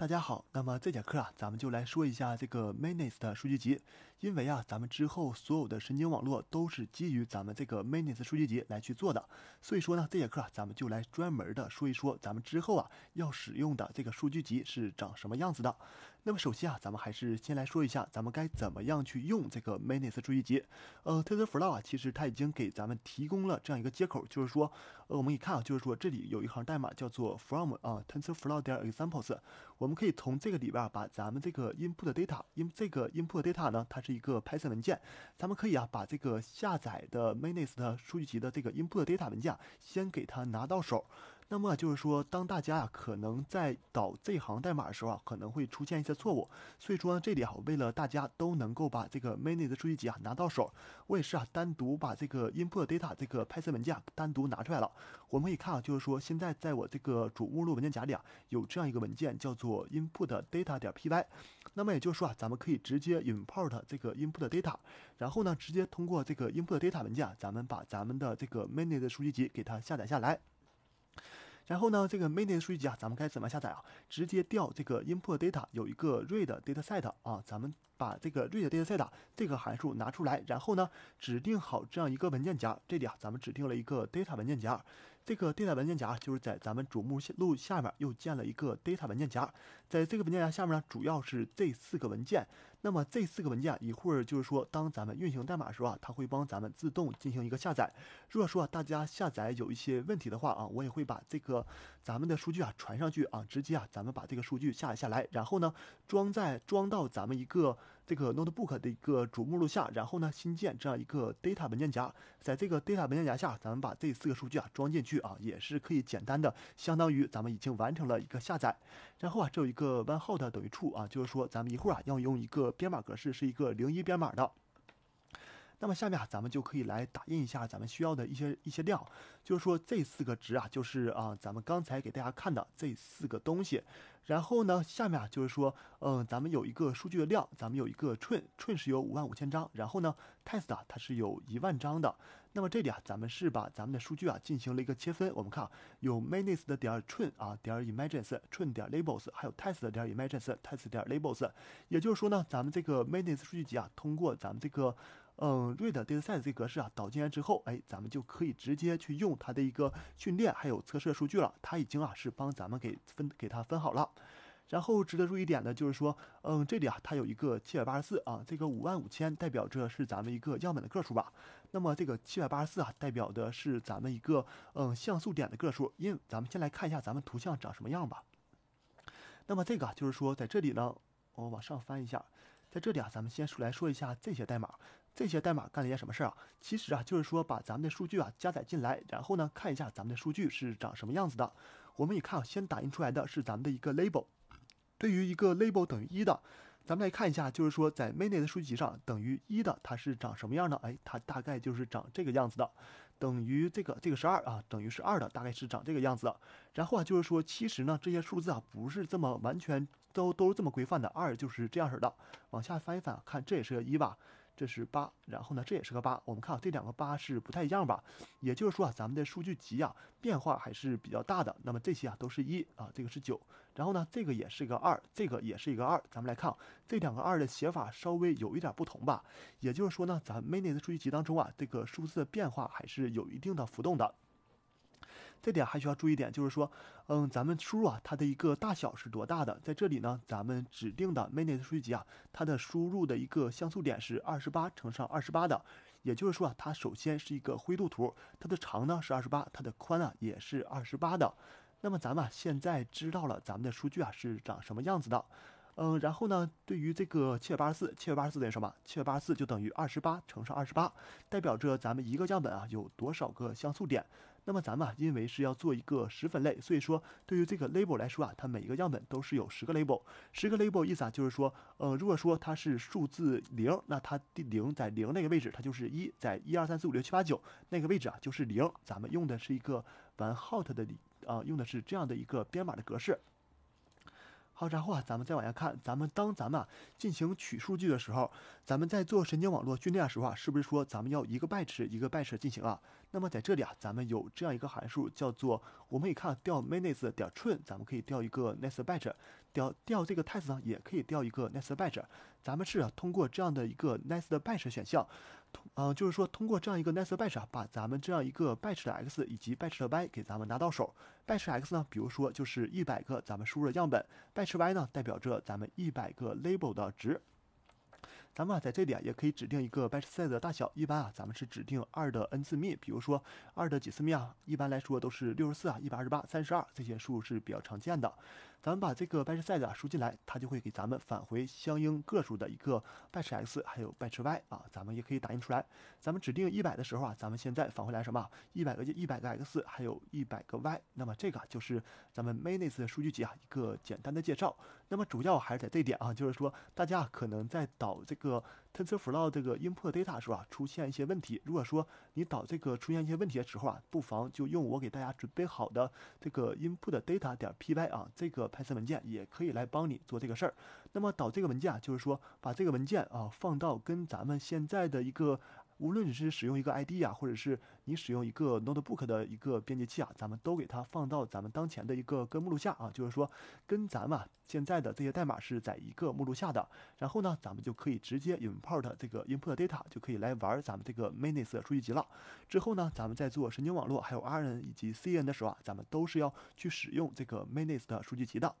大家好，那么这节课啊，咱们就来说一下这个 m n i s 的数据集，因为啊，咱们之后所有的神经网络都是基于咱们这个 m n i s 数据集来去做的，所以说呢，这节课咱们就来专门的说一说咱们之后啊要使用的这个数据集是长什么样子的。那么首先啊，咱们还是先来说一下咱们该怎么样去用这个 m n i s 数据集。呃，TensorFlow 啊，其实它已经给咱们提供了这样一个接口，就是说，呃，我们一看啊，就是说这里有一行代码叫做 from 啊 TensorFlow 的 examples，我。我们可以从这个里边把咱们这个音 u 的 data，因这个音 t data 呢，它是一个拍摄文件，咱们可以啊把这个下载的 minist 数据集的这个音 t data 文件先给它拿到手。那么就是说，当大家啊可能在导这行代码的时候啊，可能会出现一些错误，所以说呢，这里啊，为了大家都能够把这个 mini 的数据集啊拿到手，我也是啊单独把这个 input data 这个拍摄文件单独拿出来了。我们可以看啊，就是说现在在我这个主目录文件夹里啊，有这样一个文件叫做 input data 点 py。那么也就是说啊，咱们可以直接 import 这个 input data，然后呢，直接通过这个 input data 文件啊，咱们把咱们的这个 mini 的数据集给它下载下来。然后呢，这个 m i n i 数据集啊，咱们该怎么下载啊？直接调这个 i n p u t data，有一个 read dataset 啊，咱们把这个 read dataset 这个函数拿出来，然后呢，指定好这样一个文件夹，这里啊，咱们指定了一个 data 文件夹。这个 data 文件夹就是在咱们主目录下面又建了一个 data 文件夹，在这个文件夹下面呢，主要是这四个文件。那么这四个文件一会儿就是说，当咱们运行代码的时候啊，它会帮咱们自动进行一个下载。如果说大家下载有一些问题的话啊，我也会把这个咱们的数据啊传上去啊，直接啊，咱们把这个数据下载下来，然后呢，装在装到咱们一个。这个 notebook 的一个主目录下，然后呢，新建这样一个 data 文件夹，在这个 data 文件夹下，咱们把这四个数据啊装进去啊，也是可以简单的，相当于咱们已经完成了一个下载。然后啊，这有一个 one hot 等于处啊，就是说咱们一会儿啊要用一个编码格式，是一个零一编码的。那么下面啊，咱们就可以来打印一下咱们需要的一些一些量，就是说这四个值啊，就是啊，咱们刚才给大家看的这四个东西。然后呢，下面啊，就是说，嗯，咱们有一个数据的量，咱们有一个 train，train 是有五万五千张，然后呢，test 啊，它是有一万张的。那么这里啊，咱们是把咱们的数据啊进行了一个切分。我们看，有 m a i n u s 的点儿 train 啊，点儿 images，train 点儿 labels，还有 test 的点儿 images，test 点儿 labels。也就是说呢，咱们这个 m a i n u s 数据集啊，通过咱们这个。嗯 r e a d Dataset 这格式啊，导进来之后，哎，咱们就可以直接去用它的一个训练还有测试数据了。它已经啊是帮咱们给分给它分好了。然后值得注意一点呢，就是说，嗯，这里啊它有一个七百八十四啊，这个五万五千代表着是咱们一个样本的个数吧。那么这个七百八十四啊，代表的是咱们一个嗯像素点的个数。因为咱们先来看一下咱们图像长什么样吧。那么这个就是说，在这里呢，我往上翻一下。在这里啊，咱们先说来说一下这些代码，这些代码干了一件什么事儿啊？其实啊，就是说把咱们的数据啊加载进来，然后呢，看一下咱们的数据是长什么样子的。我们也看，先打印出来的是咱们的一个 label。对于一个 label 等于一的，咱们来看一下，就是说在 main 的数据集上等于一的，它是长什么样的？哎，它大概就是长这个样子的。等于这个，这个是二啊，等于是二的，大概是长这个样子。然后啊，就是说，其实呢，这些数字啊，不是这么完全都都是这么规范的。二就是这样式儿的，往下翻一翻，看这也是个一吧。这是八，然后呢，这也是个八，我们看啊，这两个八是不太一样吧？也就是说啊，咱们的数据集啊，变化还是比较大的。那么这些啊都是一啊，这个是九，然后呢，这个也是一个二，这个也是一个二，咱们来看啊，这两个二的写法稍微有一点不同吧？也就是说呢，咱们每 e 数据集当中啊，这个数字的变化还是有一定的浮动的。这点还需要注意一点，就是说，嗯，咱们输入啊，它的一个大小是多大的？在这里呢，咱们指定的 m n i 数据集啊，它的输入的一个像素点是二十八乘上二十八的。也就是说啊，它首先是一个灰度图，它的长呢是二十八，它的宽呢也是二十八的。那么咱们现在知道了咱们的数据啊是长什么样子的，嗯，然后呢，对于这个七百八十四，七百八十四等于什么？七百八十四就等于二十八乘上二十八，代表着咱们一个样本啊有多少个像素点？那么咱们啊，因为是要做一个十分类，所以说对于这个 label 来说啊，它每一个样本都是有十个 label，十个 label 意思啊就是说，呃，如果说它是数字零，那它的零在零那个位置，它就是一，在一二三四五六七八九那个位置啊就是零。咱们用的是一个玩 hot 的，啊，用的是这样的一个编码的格式。好，然后啊，咱们再往下看，咱们当咱们啊进行取数据的时候，咱们在做神经网络训练的时候啊，是不是说咱们要一个 batch 一个 batch 进行啊？那么在这里啊，咱们有这样一个函数叫做，我们可以看调 mines 点 train，咱们可以调一个 next batch，调调这个 test 呢，也可以调一个 next batch。咱们是通过这样的一个 nice 的 batch 选项，呃、就是说通过这样一个 nice batch，把咱们这样一个 batch 的 x 以及 batch 的 y 给咱们拿到手。batch x 呢，比如说就是一百个咱们输入的样本；batch y 呢，代表着咱们一百个 label 的值。咱们啊，在这里啊，也可以指定一个 batch size 的大小。一般啊，咱们是指定二的 n 次幂，比如说二的几次幂啊，一般来说都是六十四啊、一百二十八、三十二这些数是比较常见的。咱们把这个 batch size 输进来，它就会给咱们返回相应个数的一个 batch x，还有 batch y 啊，咱们也可以打印出来。咱们指定一百的时候啊，咱们现在返回来什么？一百个一百个 x，还有一百个 y。那么这个就是咱们 main 内 s 数据集啊一个简单的介绍。那么主要还是在这一点啊，就是说大家可能在导这个 TensorFlow 这个 input data 时候啊，出现一些问题。如果说你导这个出现一些问题的时候啊，不妨就用我给大家准备好的这个 input data 点 py 啊这个。拍摄文件也可以来帮你做这个事儿。那么导这个文件，就是说把这个文件啊放到跟咱们现在的一个。无论你是使用一个 ID 啊，或者是你使用一个 notebook 的一个编辑器啊，咱们都给它放到咱们当前的一个根目录下啊，就是说跟咱们现在的这些代码是在一个目录下的。然后呢，咱们就可以直接 import 这个 input data，就可以来玩咱们这个 m n i s 的数据集了。之后呢，咱们在做神经网络还有 r n 以及 c n 的时候啊，咱们都是要去使用这个 m n i s 的数据集的。